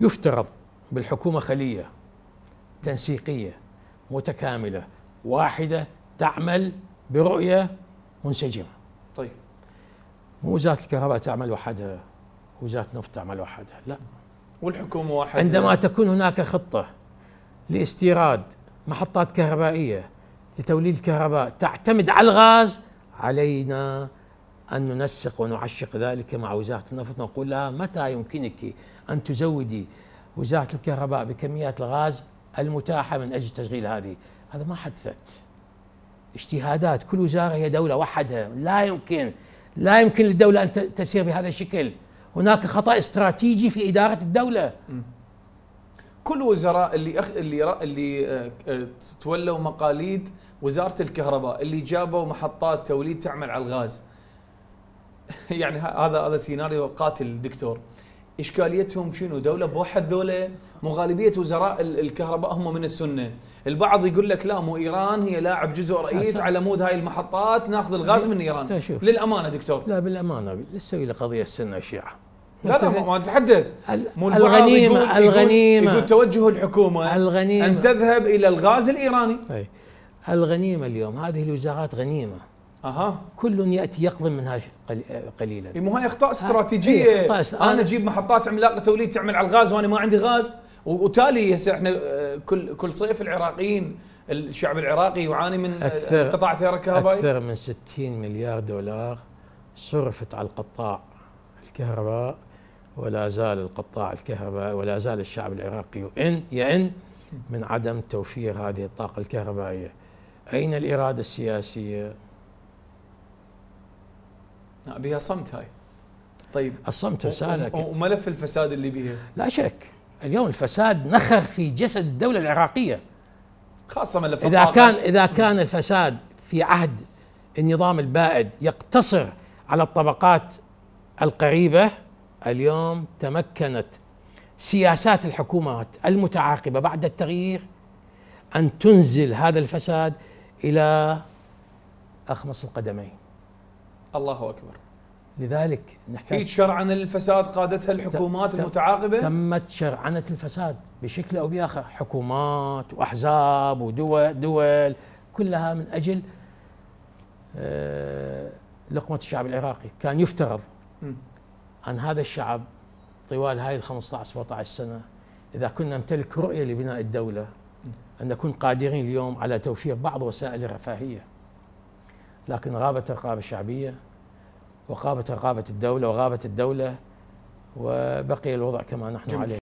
يفترض بالحكومة خلية تنسيقية متكاملة واحدة تعمل برؤية منسجمة طيب مو وزارة الكهرباء تعمل وحدها وزارة النفط تعمل وحدها لا والحكومة واحدة عندما تكون هناك خطة لاستيراد محطات كهربائية لتوليد الكهرباء تعتمد على الغاز علينا أن ننسق ونعشق ذلك مع وزارة النفط نقول لها متى يمكنك أن تزودي وزارة الكهرباء بكميات الغاز المتاحة من أجل تشغيل هذه هذا ما حدثت اجتهادات كل وزارة هي دولة وحدها لا يمكن لا يمكن للدولة أن تسير بهذا الشكل هناك خطأ استراتيجي في إدارة الدولة كل وزراء اللي أخ... اللي ر... اللي آه، تولوا مقاليد وزاره الكهرباء اللي جابوا محطات توليد تعمل على الغاز يعني هذا هذا سيناريو قاتل دكتور اشكاليتهم شنو دوله بوحد ذولا مو غالبيه وزراء الكهرباء هم من السنه البعض يقول لك لا مو ايران هي لاعب جزء رئيس على مود هاي المحطات ناخذ الغاز من ايران تشوف. للامانه دكتور لا بالامانه لسه الى قضيه السنه والشيعه لا لا ما نتحدث الغنيمه يقول الغنيمه يقول توجه الحكومه الغنيمه ان تذهب الى الغاز الايراني أي. الغنيمه اليوم هذه الوزارات غنيمه اها كل ياتي يقضي منها آه، قليلا مو هاي اخطاء آه، استراتيجيه إيه أخطاء انا اجيب محطات عملاقه توليد تعمل على الغاز وانا ما عندي غاز وتالي هسه احنا آه، كل كل صيف العراقيين الشعب العراقي يعاني من أكثر قطاع تيار الكهربائي اكثر من 60 مليار دولار صرفت على القطاع الكهرباء ولا زال القطاع الكهربائي ولا زال الشعب العراقي يئن يئن من عدم توفير هذه الطاقه الكهربائيه اين الاراده السياسيه نعم، بها صمت هاي طيب الصمت رساله وملف الفساد اللي بيها لا شك اليوم الفساد نخر في جسد الدوله العراقيه خاصه ملف اذا كان اذا كان الفساد في عهد النظام البائد يقتصر على الطبقات القريبه اليوم تمكنت سياسات الحكومات المتعاقبه بعد التغيير ان تنزل هذا الفساد الى اخمص القدمين الله اكبر لذلك نحتاج هي شرعنه الفساد قادتها الحكومات المتعاقبه تمت شرعنه الفساد بشكل او باخر حكومات واحزاب ودول دول كلها من اجل آه، لقمه الشعب العراقي كان يفترض ان هذا الشعب طوال هاي ال 15 17 سنه اذا كنا نمتلك رؤيه لبناء الدوله ان نكون قادرين اليوم على توفير بعض وسائل الرفاهيه لكن غابت الرقابة الشعبية وغابت رقابة الدولة وغابت الدولة وبقي الوضع كما نحن عليه